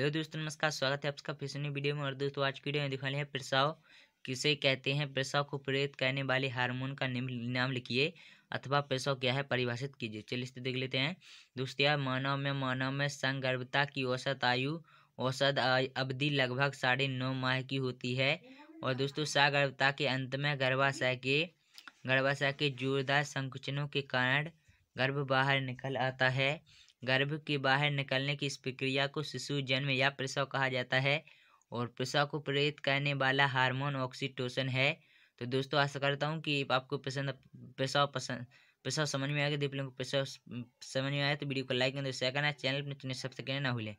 hello दोस्तों नमस्कार स्वागत है आपका फिर से न्यू वीडियो में और दोस्तों आज की वीडियो में दिखाने हैं प्रसाव किसे कहते हैं प्रसाव को प्रेरित करने वाले हार्मोन का नाम लिखिए अथवा प्रसाव क्या है परिभाषित कीजिए चलिए इसे देख लेते हैं दोस्तों यार मानव में मानव में संगर्भता की औसत आयु औसत अवधि लगभग साढ़े नौ माह की होती है और दोस्तों सगर्भता के अंत में गर्भाशय के गर्भाशय के जोरदार संकुचनों के कारण गर्भ बाहर निकल आता है गर्भ के बाहर निकलने की इस प्रक्रिया को शिशु जन्म या प्रसव कहा जाता है और प्रसव को प्रेरित करने वाला हार्मोन ऑक्सीटोसन है तो दोस्तों आशा करता हूँ कि आपको पसंद प्रसव पसंद प्रसव समझ में आएगा गया को प्रसव समझ में आया तो वीडियो को लाइक करें शेयर करना चैनल पर सब्सक्राइब ना भूलें